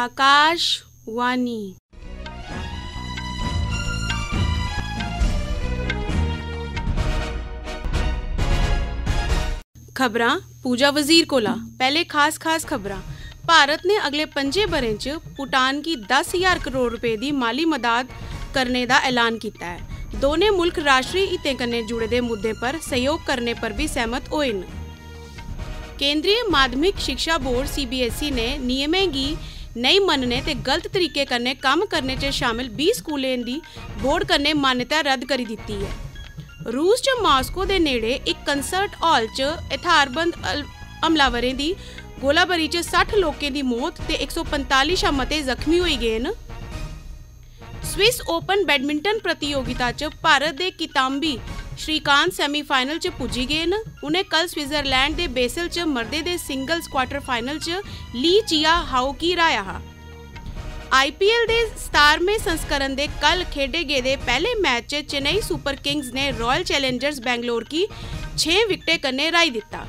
आकाशवाणी खबर पूजा वजीर कोला पहले खास खास खबर भारत ने अगले पंजे ब'रें च भूटान की दस हजार करोड़ रुपए की माली मदद करने का ऐलान किया है दोनें मुल्क राष्ट्रीय हितें कन्नै जुड़े दे मुद्दे पर सहयोग करने पर भी सहमत होए न केंद्रीय माध्यमिक शिक्षा बोर्ड सीबीएसई ने नियमें की ਨਹੀਂ ਮੰਨਨੇ ਤੇ ਗਲਤ ਤਰੀਕੇ ਕਰਨੇ ਕੰਮ ਕਰਨੇ 'ਚ ਸ਼ਾਮਿਲ 20 ਸਕੂਲਾਂ ਦੀ ਬੋਰਡ ਕਰਨੇ ਮਾਨਤਾ ਰੱਦ ਕਰੀ ਦਿੱਤੀ ਹੈ ਰੂਸ 'ਚ ਮਾਸਕੋ ਦੇ ਨੇੜੇ ਇੱਕ ਕੰਸਰਟ ਹਾਲ 'ਚ ਇਥਾਰਬੰਦ ਅਮਲਾਵਰੇ ਦੀ ਗੋਲਾਬਰੀ 'ਚ 60 ਲੋਕਾਂ ਦੀ ਮੌਤ ਤੇ 145 ਸ਼ਮਤੇ ਜ਼ਖਮੀ ਹੋਈ ਗਏ ਨੇ ਸਵਿਸ ਓਪਨ ਬੈਡਮਿੰਟਨ ਪ੍ਰਤੀਯੋਗਿਤਾ 'ਚ ਭਾਰਤ ਦੇ ਕਿਤਾਂਬੀ श्रीकांत सेमीफाइनल च पुजी गए न उन्हें कल स्विट्जरलैंड दे बेसल च मर्दें दे सिंगल्स क्वार्टर फाइनल च ली चिया हाउ की हराया हा आईपीएल दे सतारवें संस्करण दे कल खेढे गेदे पहले मैच च चेन्नई सुपर किंग्स ने रॉयल चैलेंजर्स बेंगलोर की छे विकटें कन्नै र्हाई दित्ता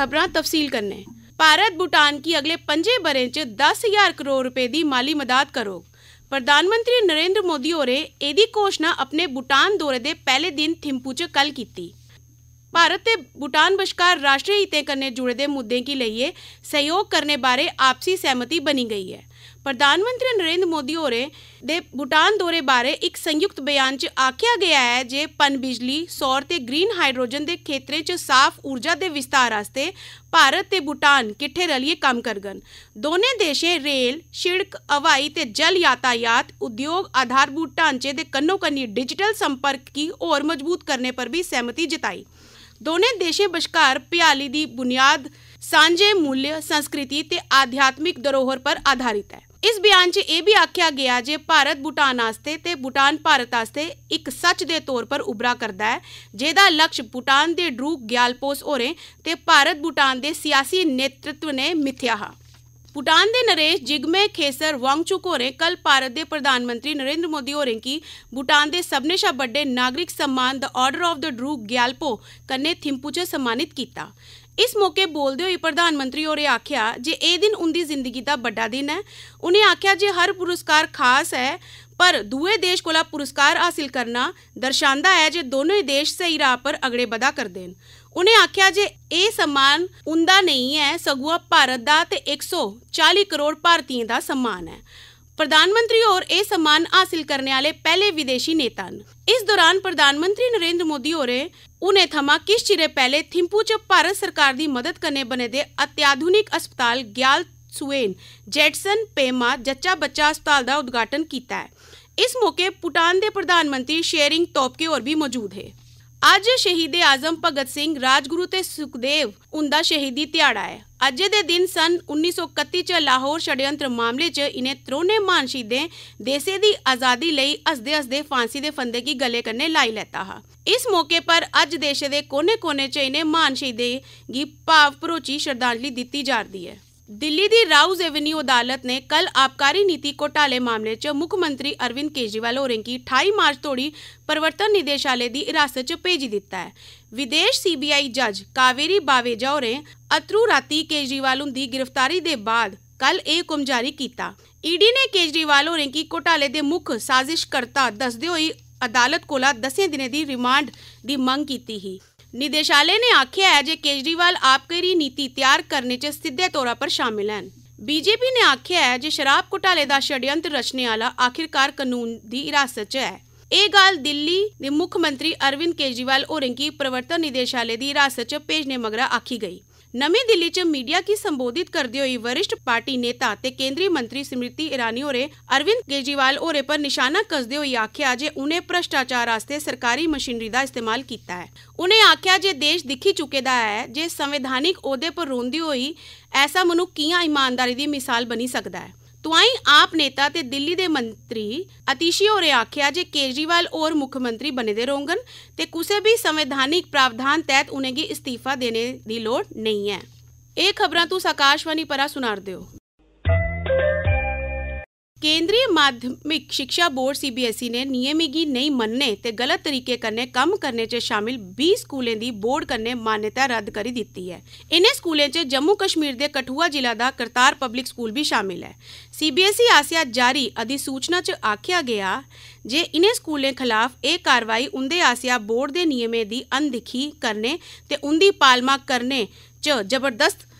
खबरां तफसील कन्नै भारत भूटान की अगले पंजें ब'रें च दस हजार करोड़ रुपए की माली मदद करोग प्रधानमंत्री नरेंद्र मोदी और घोषणा अपने भूटान दौरे के पहले दिन थिम्पू च कल की भारत के भूटान बशकार राष्ट्रीय हितें जुड़े दे मुद्दे की लिए सहयोग करने बारे आपसी सहमति बनी गई है प्रधानमंत्री नरेंद्र मोदी होरें दे भूटान दौरे बारे एक संयुक्त बयान च आखेआ गेआ ऐ जे पनबिजली सौर ते ग्रीन हाइड्रोजन दे खेतरें च साफ ऊर्जा दे विस्तार आस्तै भारत ते भूटान किट्ठे रलिए कम्म करङन दौनें देशें रेल शिड़क हवाई ते जल यातायात उद्योग आधारभूत ढांचे दे कन्नो कन्नी डिजिटल संपर्क गी होर मजबूत करने पर भी सहमति जताई दोनें देशें बश्कार भ्याली दी बुनियाद सांझे मूल्य संस्कृति ते आध्यात्मिक धरोहर पर आधारित है ਇਸ ਬਿਆਨ 'ਚ ਇਹ ਵੀ ਆਖਿਆ ਗਿਆ ਜੇ ਭਾਰਤ ਭੂਟਾਨ ਆਸਤੇ ਤੇ ਭੂਟਾਨ ਭਾਰਤ ਆਸਤੇ ਇੱਕ ਸੱਚ ਦੇ ਤੌਰ ਪਰ ਉਭਰਾ ਕਰਦਾ ਹੈ ਜਿਹਦਾ ਲਕਸ਼ ਭੂਟਾਨ ਦੇ ਡਰੂਕ ਗਿਆਲਪੋਸ ਹੋਰੇ ਤੇ ਭਾਰਤ ਭੂਟਾਨ ਦੇ ਸਿਆਸੀ ਨੇਤਰਤਵ ਨੇ ਮਿਥਿਆ ਹਾ ਭੂਟਾਨ ਦੇ ਨਰੇਸ਼ ਜਿਗਮੇ ਖੇਸਰ ਵਾਂਗਚੁਕ ਹੋਰੇ ਕੱਲ ਭਾਰਤ ਦੇ ਪ੍ਰਧਾਨ ਮੰਤਰੀ ਨਰਿੰਦਰ ਮੋਦੀ ਹੋਰੇ ਕੀ ਭੂਟਾਨ ਦੇ ਸਭਨੇ ਸ਼ਾ ਵੱਡੇ ਨਾਗਰਿਕ ਸਨਮਾਨ ਦਾ ਆਰਡਰ ਆਫ ਦਾ ਡਰੂਕ ਗਿਆਲਪੋ ਕੰਨੇ ਥਿੰਪੂਚੇ ਸਨਮਾਨਿਤ ਕੀਤਾ ਇਸ ਮੌਕੇ ਬੋਲਦੇ ਹੋਏ ਪ੍ਰਧਾਨ ਮੰਤਰੀ ਹੋਰੇ ਆਖਿਆ ਜੇ ਇਹ ਦਿਨ ਉਹਦੀ ਜ਼ਿੰਦਗੀ ਦਾ ਵੱਡਾ ਦਿਨ ਹੈ ਉਹਨੇ ਆਖਿਆ ਜੇ ਹਰ ਪੁਰਸਕਾਰ ਖਾਸ ਹੈ ਪਰ ਦੂਏ ਦੇਸ਼ ਕੋਲਾ ਪੁਰਸਕਾਰ ਹਾਸਿਲ ਕਰਨਾ ਦਰਸਾਉਂਦਾ ਹੈ ਜੇ ਦੋਨੋਂ ਹੀ ਦੇਸ਼ ਸਹੀ ਰਾਹ ਪਰ ਅਗੜੇ ਵਧਾ ਕਰਦੇ ਨੇ ਉਹਨੇ ਆਖਿਆ ਜੇ ਇਹ ਸਨਮਾਨ ਉਹਦਾ ਨਹੀਂ ਹੈ ਸਗੋਂ ਭਾਰਤ ਦਾ ਤੇ 140 ਕਰੋੜ ਭਾਰਤੀਆਂ ਦਾ ਸਨਮਾਨ ਹੈ प्रधानमंत्री और ए सम्मान हासिल करने वाले पहले विदेशी नेता इस दौरान प्रधानमंत्री नरेंद्र मोदी और उन्हें थमा किस चिरे पहले थिम्पू च भारत सरकार की मदद करने बने दे अत्याधुनिक अस्पताल ग्याल सुएन जेटसन पेमा जच्चा बच्चा अस्पताल का उद्घाटन किया है इस मौके भूटान के प्रधानमंत्री शेयरिंग तोपके और भी मौजूद है ਅੱਜ ਸ਼ਹੀਦ ਆਜ਼ਮ ਭਗਤ ਸਿੰਘ ਰਾਜਗੁਰੂ ਤੇ ਸੁਖਦੇਵ ਉਹਦਾ ਸ਼ਹੀਦੀ ਦਿਹਾੜਾ ਹੈ ਅੱਜ ਦੇ ਦਿਨ ਸਨ 1931 ਚ ਲਾਹੌਰ ਛੜਯੰਤਰ ਮਾਮਲੇ ਚ ਇਨੇ ਤਰੋਨੇ ਮਾਨ ਸ਼ਹੀਦੇ ਦੇਸੇ ਦੀ ਆਜ਼ਾਦੀ ਲਈ ਅਸਦੇ ਅਸਦੇ ਫਾਂਸੀ ਦੇ ਫੰਦੇ ਕੀ ਗਲੇ ਕਰਨੇ ਲਾਈ ਲੈਤਾ ਹਾ ਇਸ ਮੌਕੇ ਪਰ ਅੱਜ ਦੇਸ਼ ਦੇ ਕੋਨੇ-ਕੋਨੇ ਚ ਇਨੇ ਮਾਨ ਸ਼ਹੀਦੇ ਗੀ ਭਾਵ ਭਰੋਚੀ ਸ਼ਰਧਾਂਜਲੀ ਦਿੱਤੀ ਜਾ ਰਹੀ ਹੈ दिल्ली की राउज एवेन्यू अदालत ने कल आबकारी नीति घोटाले मामले च मुख्यमंत्री अरविंद केजरीवाल होरें की अठाई मार्च तोड़ी प्रवर्तन निदेशालय की हिरासत च भेजी दिता है विदेश सीबीआई जज कावेरी बावेजा होरें अतरु राती केजरीवाल हुंदी गिरफ्तारी दे बाद कल एक हुक्म जारी किया ईडी ने केजरीवाल मुख साजिशकर्ता दसदे होई अदालत कोला 10 दिनें दी रिमांड दी मांग कीती નિદેશાલયે આખ્યા આજે કેજરીવાલ આપકરી નીતિ તૈયાર કરને ચ સીધે તોરા પર શામિલ ਹਨ ਬੀਜੇਪੀ ਨੇ ਆਖਿਆ ਹੈ ਜੇ ਸ਼ਰਾਬ ਘੁਟਾਲੇ ਦਾ ਛੜਯੰਤਰ ਰਚਨੇ ਵਾਲਾ ਆਖਿਰਕਾਰ ਕਾਨੂੰਨ ਦੀ ਇਰਾਸਤ 'ਚ ਹੈ ਇਹ ਗੱਲ ਦਿੱਲੀ ਦੇ ਮੁੱਖ ਮੰਤਰੀ ਅਰਵਿੰਦ ਕੇਜਰੀਵਾਲ ਔਰੰਗੀ ਪ੍ਰਵਰਤਨ ਨਿਦੇਸ਼ਾਲੇ ਦੀ ਇਰਾਸਤ 'ਚ ਭੇਜਨੇ ਮਗਰਾ ਆਖੀ ਗਈ नवी दिल्ली च मीडिया की संबोधित करते हुए वरिष्ठ पार्टी नेता ते केंद्रीय मंत्री स्मृति ईरानी होरें अरविंद केजरीवाल होरें पर निशाना कसदे होई आखेआ जे उ'नें भ्रष्टाचार आस्तै सरकारी मशीनरी दा इस्तेमाल कीता है उन्हें आख्या जे देश दिक्खी चुके दा ऐ जे संवैधानिक औह्दे पर रौंह्दी होई ऐसा मनुख कि'यां ईमानदारी दी मिसाल बनी सकदा है तुआई आप नेता ते दिल्ली दे मंत्री अतिशी होरें आखेआ जे केजरीवाल होर मुक्खमंत्री बने दे रौह्ङन ते कुसै बी संवैधानिक प्रावधान तैह्त उ'नेंगी इस्तीफा देने दी लोड़ नेईं ऐ एह् खबरां तुस आकाशवाणी परा सुना'रदे ओ કેન્દ્રીય માધ્યમિક શિક્ષા બોર્ડ સીબીએસઈને નિયમિગી નહીં મનને તે ગલત તરીકે करने कम करने च शामिल 20 स्कूलें दी बोर्ड कन्नै मान्यता रद्द करी दित्ती है इनें स्कूलें च जम्मू कश्मीर दे कठुआ जिला दा करतार पब्लिक स्कूल भी शामिल है सीबीएसई आसिया जारी अधिसूचना च आखेआ गेआ जे इनें स्कूलें खलाफ एह् कार्रवाई उंदे आसिया बोर्ड दे नियमें दी अनदिक्खी करने ते उंदी पालमा करने च जबरदस्त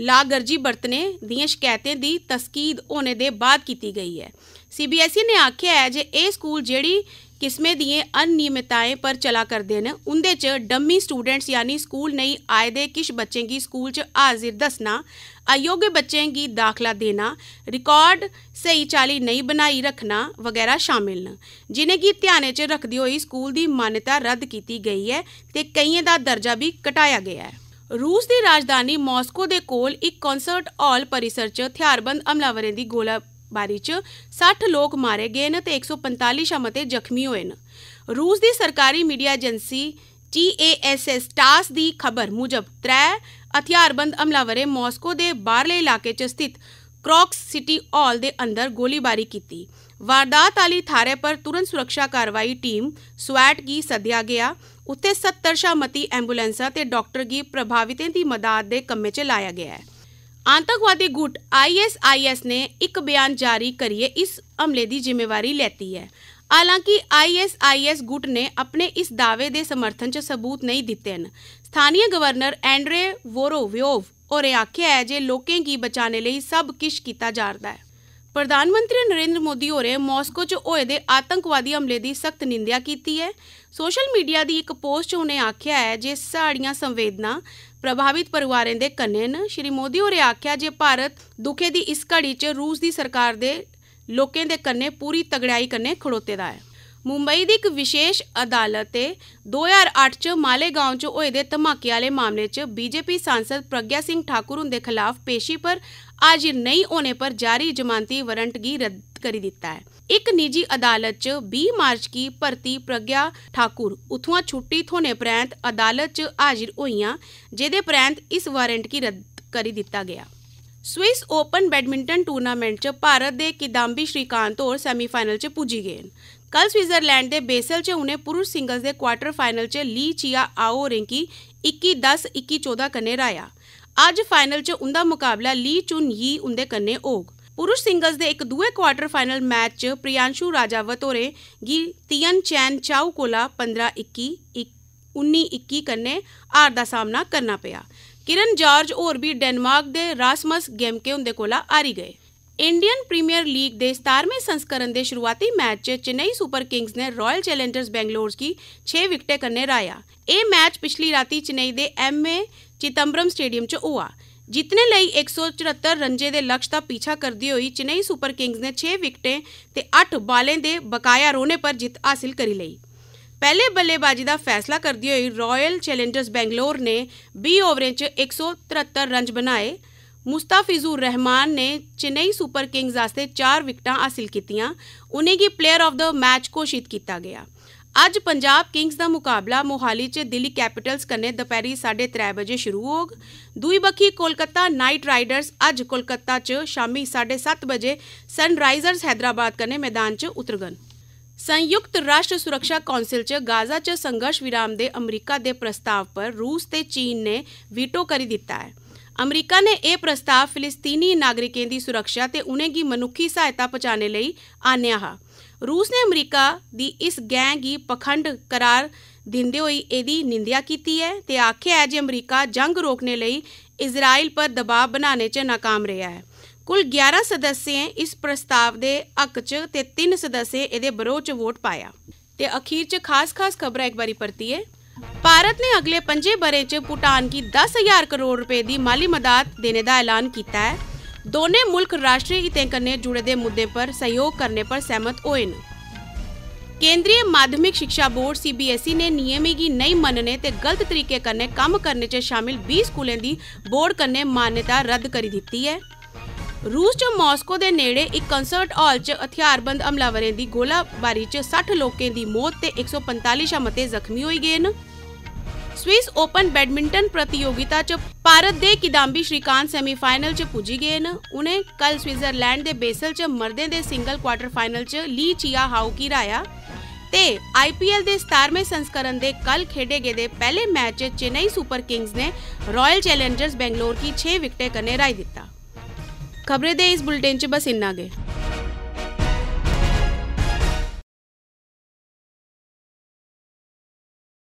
ਲਾਗਰਜੀ ਵਰਤਨੇ ਦੀਆਂ ਸ਼ਿਕਾਇਤਾਂ ਦੀ ਤਸਕੀਦ ਹੋਣੇ ਦੇ ਬਾਅਦ ਕੀਤੀ ਗਈ ਹੈ ਸੀਬੀਐਸਈ e ਨੇ ਆਖਿਆ ਹੈ ਜੇ ਇਹ ਸਕੂਲ ਜਿਹੜੀ ਕਿਸਮੇ ਦੀਆਂ ਅਨਿਯਮਿਤਾएं ਪਰ ਚਲਾ ਕਰਦੇ ਨੇ ਉਹਦੇ ਚ ਡੰਮੀ ਸਟੂਡੈਂਟਸ ਯਾਨੀ ਸਕੂਲ ਨਹੀਂ ਆਏ ਦੇ ਕਿਸ ਬੱਚੇ ਕੀ ਸਕੂਲ ਚ ਹਾਜ਼ਰ ਦੱਸਣਾ ਅਯੋਗ ਬੱਚੇ ਕੀ ਦਾਖਲਾ ਦੇਣਾ ਰਿਕਾਰਡ ਸਹੀ ਚਾਲੀ ਨਹੀਂ ਬਣਾਈ ਰੱਖਣਾ ਵਗੈਰਾ ਸ਼ਾਮਿਲ ਨੇ ਜਿਨੇ ਕੀ ਧਿਆਨੇ ਚ ਰੱਖਦੀ ਹੋਈ ਸਕੂਲ ਦੀ ਮਾਨਤਾ ਰੱਦ ਕੀਤੀ ਗਈ ਹੈ ਤੇ ਕਈਆਂ ਦਾ ਦਰਜਾ ਵੀ ਘਟਾਇਆ ਗਿਆ ਹੈ ਰੂਸ ਦੀ ਰਾਜਧਾਨੀ ਮਾਸਕੋ ਦੇ ਕੋਲ ਇੱਕ ਕਨਸਰਟ ਹਾਲ ਪਰਿਸਰ 'ਚ ਹਥਿਆਰਬੰਦ ਹਮਲਾਵਰਾਂ ਦੀ ਗੋਲਾਬਾਰੀ 'ਚ 60 ਲੋਕ ਮਾਰੇ ਗਏ ਨੇ ਤੇ 145 ਸ਼ਮਤੇ ਜ਼ਖਮੀ ਹੋਏ ਨੇ ਰੂਸ ਦੀ ਸਰਕਾਰੀ ਮੀਡੀਆ ਏਜੰਸੀ TASS ਟਾਸ ਦੀ ਖਬਰ ਮੁਜਬ 3 ਹਥਿਆਰਬੰਦ ਹਮਲਾਵਰੇ ਮਾਸਕੋ ਦੇ ਬਾਹਰਲੇ ਇਲਾਕੇ 'ਚ ਸਥਿਤ क्रॉक्स सिटी ऑल अंदर गोलीबारी की वारदात ਵਾਰਦਾਤ थारे पर तुरंत सुरक्षा कार्रवाई टीम स्वैट की सद्या गया ਗਿਆ सत्तर 70 मती ਐਂਬੂਲੈਂਸਾਂ ਤੇ डॉक्टर की प्रभावित की मदद के कमे च लाया गया है आतंकवादी गुट आईएसआईएस ने एक बयान जारी करिए इस हमले की जिम्मेवारी लेती है हालांकि आईएसआईएस गुट ने अपने इस दावे के समर्थन च सबूत नहीं दिते हैं स्थानीय गवर्नर एंड्रे वोरोव्योव ਔਰ ਇਹ ਆਖਿਆ ਹੈ ਜੇ ਲੋਕਾਂ ਕੀ ਬਚਾਣੇ ਲਈ ਸਭ ਕਿਛ ਕੀਤਾ ਜਾਂਦਾ ਹੈ ਪ੍ਰਧਾਨ ਮੰਤਰੀ ਨਰਿੰਦਰ ਮੋਦੀ ਹੋਰੇ ਮਾਸਕੋ 'ਚ ਹੋਏ ਦੇ ਆਤੰਕਵਾਦੀ ਹਮਲੇ ਦੀ ਸਖਤ ਨਿੰਦਿਆ ਕੀਤੀ ਹੈ ਸੋਸ਼ਲ ਮੀਡੀਆ ਦੀ ਇੱਕ ਪੋਸਟ 'ਚ ਉਹਨੇ ਆਖਿਆ ਹੈ ਜੇ ਸਾੜੀਆਂ ਸੰਵੇਦਨਾ ਪ੍ਰਭਾਵਿਤ ਪਰਿਵਾਰਾਂ ਦੇ ਕੰਨੇ ਨ ਸ਼੍ਰੀ ਮੋਦੀ ਹੋਰੇ ਆਖਿਆ ਜੇ ਭਾਰਤ ਦੁਖੇ ਦੀ ਇਸ ਘੜੀ 'ਚ ਰੂਸ ਦੀ ਸਰਕਾਰ ਦੇ ਲੋਕਾਂ ਦੇ ਕੰਨੇ ਪੂਰੀ ਤਗੜਾਈ ਕੰਨੇ ਖੜੋਤੇ ਦਾ ਹੈ मुंबई की एक विशेष अदालत दो हजार अट्ठ च मालेगांव च होए धमाके आह्ले मामले च बीजेपी सांसद प्रज्ञा सिंह ठाकुर हुंदे खिलाफ़ पेशी पर हाजिर नहीं होने पर जारी जमानती वारंट की रद्द करी दिता है एक निजी अदालत च भी मार्च की भर्ती प्रज्ञा ठाकुर उत्थुआं छुट्टी थोने परैंत अदालत च हाजिर होइयां जेह्दे परैंत इस वारंट की रद्द करी दित्ता गया स्विस ओपन बैडमिंटन टूर्नामेंट च भारत के किदम्बी श्रीकांत और सेमीफाइनल च पुज्जी गे कल स्विट्जरलैंड के बेसल च उ'नें पुरुष सिंगल्स के क्वार्टर फाइनल च ली चिया आओ होरें गी इक्की दस इक्की चौदह कन्नै राया अज्ज फाइनल च उंदा मुकाबला ली चुन यी उंदे कन्नै होग पुरुष सिंगल्स के एक दुए क्वार्टर फाइनल मैच च प्रियांशु राजावत होरें गी तियन चैन चाऊ कोला पंद्रह इक्की उन्नी इक्की कन्नै हार का सामना करना पेआ ਕਿਰਨ ਜਾਰਜ ਹੋਰ ਵੀ ਡੈਨਮਾਰਕ ਦੇ ਰਾਸਮਸ ਗੇਮਕੇ ਉਹਦੇ ਕੋਲਾ ਆਰੀ ਗਏ ਇੰਡੀਅਨ ਪ੍ਰੀਮੀਅਰ ਲੀਗ ਦੇ 17ਵੇਂ ਸੰਸਕਰਨ ਦੇ ਸ਼ੁਰੂਆਤੀ ਮੈਚ 'ਚ ਚੇਨਈ ਸੁਪਰ ਕਿੰਗਸ ਨੇ ਰਾਇਲ ਚੈਲੰਜਰਸ ਬੈਂਗਲੌਰਸ ਕੀ 6 ਵਿਕਟੇ ਕਰਨੇ ਰਾਇਆ ਇਹ ਮੈਚ ਪਿਛਲੀ ਰਾਤੀ ਚੇਨਈ ਦੇ ਐਮਏ ਚਿਤੰਬਰਮ ਸਟੇਡੀਅਮ 'ਚ ਹੋਆ ਜਿੱਤਨੇ ਲਈ 174 ਰਨਜੇ ਦੇ ਲਕਸ਼ ਦਾ ਪਿੱਛਾ ਕਰਦੀ ਹੋਈ ਚੇਨਈ ਸੁਪਰ ਕਿੰਗਸ ਨੇ 6 ਵਿਕਟੇ ਤੇ 8 ਬਾਲਾਂ ਦੇ ਬਕਾਇਆ ਰੋਨੇ ਪਰ ਜਿੱਤ ਹਾਸਲ ਕਰ ਲਈ ਪਹਿਲੇ ਬੱਲੇਬਾਜ਼ੀ ਦਾ ਫੈਸਲਾ ਕਰਦੀ ਹੋਈ ਰਾਇਲ ਚੈਲੰਜਰਸ ਬੈਂਗਲੌਰ ਨੇ 20 ਓਵਰਾਂ 'ਚ 173 ਰਨ ਬਣਾਏ ਮੁਸਤਾਫੀਜ਼ੁਰ ਰਹਿਮਾਨ ਨੇ ਚੇਨਈ ਸੁਪਰ ਕਿੰਗਜ਼ ਵਾਸਤੇ 4 ਵਿਕਟਾਂ ਹਾਸਲ ਕੀਤੀਆਂ ਉਹਨੇ ਕੀ ਪਲੇਅਰ ਆਫ ਦਾ ਮੈਚ ਘੋਸ਼ਿਤ ਕੀਤਾ ਗਿਆ ਅੱਜ ਪੰਜਾਬ ਕਿੰਗਸ ਦਾ ਮੁਕਾਬਲਾ ਮੋਹਾਲੀ 'ਚ ਦਿੱਲੀ ਕੈਪੀਟਲਸ ਕਨੇ ਦੁਪਹਿਰੀ 3:30 ਵਜੇ ਸ਼ੁਰੂ ਹੋਗ ਦੂਈ ਬੱਖੀ ਕੋਲਕਾਤਾ ਨਾਈਟ ਰਾਈਡਰਸ ਅੱਜ ਕੋਲਕਾਤਾ 'ਚ ਸ਼ਾਮੀ 7:30 ਵਜੇ ਸਨਰਾਈਜ਼ਰਸ ਹైదరాబాద్ ਕਨੇ ਮੈਦਾਨ 'ਚ ਉਤਰਗਨ ਸੰਯੁਕਤ ਰਾਸ਼ਟਰ ਸੁਰੱਖਿਆ ਕੌਂਸਲ 'ਚ ਗਾਜ਼ਾ 'ਚ ਸੰਘਰਸ਼ ਵਿਰਾਮ ਦੇ ਅਮਰੀਕਾ ਦੇ ਪ੍ਰਸਤਾਵ ਪਰ ਰੂਸ ਤੇ ਚੀਨ ਨੇ ਵੀਟੋ ਕਰ ਦਿੱਤਾ ਹੈ ਅਮਰੀਕਾ ਨੇ ਇਹ ਪ੍ਰਸਤਾਵ ਫਿਲਿਸਤੀਨੀ ਨਾਗਰਿਕਾਂ ਦੀ ਸੁਰੱਖਿਆ ਤੇ ਉਹਨਾਂ ਦੀ ਮਨੁੱਖੀ ਸਹਾਇਤਾ ਪਹੁੰਚਾਣੇ ਲਈ ਆਨਿਆ ਹੈ ਰੂਸ ਨੇ ਅਮਰੀਕਾ ਦੀ ਇਸ ਗੈਂਗ ਹੀ ਪਖੰਡ ਕਰਾਰ ਦਿੰਦੇ ਹੋਏ ਇਹਦੀ ਨਿੰਦਿਆ ਕੀਤੀ ਹੈ ਤੇ ਆਖਿਆ ਹੈ ਜੇ ਅਮਰੀਕਾ ਜੰਗ ਰੋਕਣੇ ਲਈ ਇਜ਼ਰਾਈਲ ਪਰ ਦਬਾਅ ਬਣਾਉਣੇ 'ਚ ناکਾਮ ਰਿਹਾ ਹੈ ਕੁੱਲ 11 ਸਦੱਸਿਆ ਇਸ ਪ੍ਰਸਤਾਵ ਦੇ ਹੱਕ 'ਚ ਤੇ 3 ਸਦੱਸੇ ਇਹਦੇ ਵਿਰੋਧ 'ਚ ਵੋਟ ਪਾਇਆ ਤੇ ਅਖੀਰ 'ਚ ਖਾਸ-ਖਾਸ ਖਬਰਾਂ ਇੱਕ ਵਾਰੀ ਪਰਤੀ ਹੈ ਭਾਰਤ ਨੇ ਅਗਲੇ 5 ਬਰੇ 'ਚ ਭੂਟਾਨ ਕੀ 10000 ਕਰੋੜ ਰੁਪਏ ਦੀ ਮਾਲੀ ਮਦਦ ਦੇਣੇ ਦਾ ਐਲਾਨ ਕੀਤਾ ਹੈ ਦੋਨੇ ਮੁਲਕ ਰਾਸ਼ਟਰੀ ਹਿੱਤਾਂ ਕਰਨੇ ਜੁੜੇ ਦੇ ਮੁੱਦੇ ਪਰ ਸਹਿਯੋਗ ਕਰਨੇ ਪਰ ਸਹਿਮਤ ਹੋਏ ਨੇ ਕੇਂਦਰੀ ਮਾਧਿਮਿਕ ਸਿੱਖਿਆ ਬੋਰਡ ਸੀਬੀਐਸਈ e ਨੇ ਨਿਯਮੇ ਕੀ ਨਹੀਂ ਮੰਨਨੇ ਤੇ ਗਲਤ ਤਰੀਕੇ ਕਰਨੇ ਕੰਮ ਕਰਨੇ 'ਚ ਸ਼ਾਮਿਲ 20 ਸਕੂਲਾਂ ਦੀ ਬੋਰਡ ਕਰਨੇ ਮਾਨਤਾ ਰੱਦ ਕਰੀ ਦਿੱਤੀ ਹੈ ਰੂਸ 'ਚ ਮਾਸਕੋ ਦੇ ਨੇੜੇ ਇੱਕ ਕਨਸਰਟ ਹਾਲ 'ਚ ਹਥਿਆਰਬੰਦ ਹਮਲਾਵਰਾਂ ਦੀ ਗੋਲਾਬਾਰੀ 'ਚ 60 ਲੋਕਾਂ ਦੀ ਮੌਤ ਤੇ 145 ਸ਼ਮਤੇ ਜ਼ਖਮੀ ਹੋਈ ਗਏ ਨੇ ਸਵਿਸ ਓਪਨ ਬੈਡਮਿੰਟਨ ਪ੍ਰਤੀਯੋਗਿਤਾ 'ਚ ਭਾਰਤ ਦੇ ਕਿਦਾਂਬੀ ਸ਼੍ਰੀਕਾਂਤ ਸੈਮੀਫਾਈਨਲ 'ਚ ਪੁੱਜੀ ਗਏ ਨੇ ਉਹਨੇ ਕੱਲ ਸਵਿਟਜ਼ਰਲੈਂਡ ਦੇ ਬੇਸਲ 'ਚ ਮਰਦੇ ਦੇ ਸਿੰਗਲ ਕੁਆਟਰ ਫਾਈਨਲ 'ਚ ਲੀ ਚੀਆ ਹਾਓ ਕੀ ਰਾਇਆ ਤੇ ਆਈਪੀਐਲ ਦੇ 17ਵੇਂ ਸੰਸਕਰਨ ਦੇ ਕੱਲ ਖੇਡੇ ਗਏ ਦੇ ਪਹਿਲੇ ਮੈਚ 'ਚ ਚੇਨਈ ਸੁਪਰ ਕਿੰਗਸ ਨੇ ਰਾਇਲ ਚੈਲੰਜਰਸ ਬੈਂਗਲੌਰ ਕੀ 6 ਵਿਕਟੇ ਕਰਨੇ ਰਾਈ ਦਿੱਤਾ खबरें दे इस बुलेटिन च बस इन्ना गै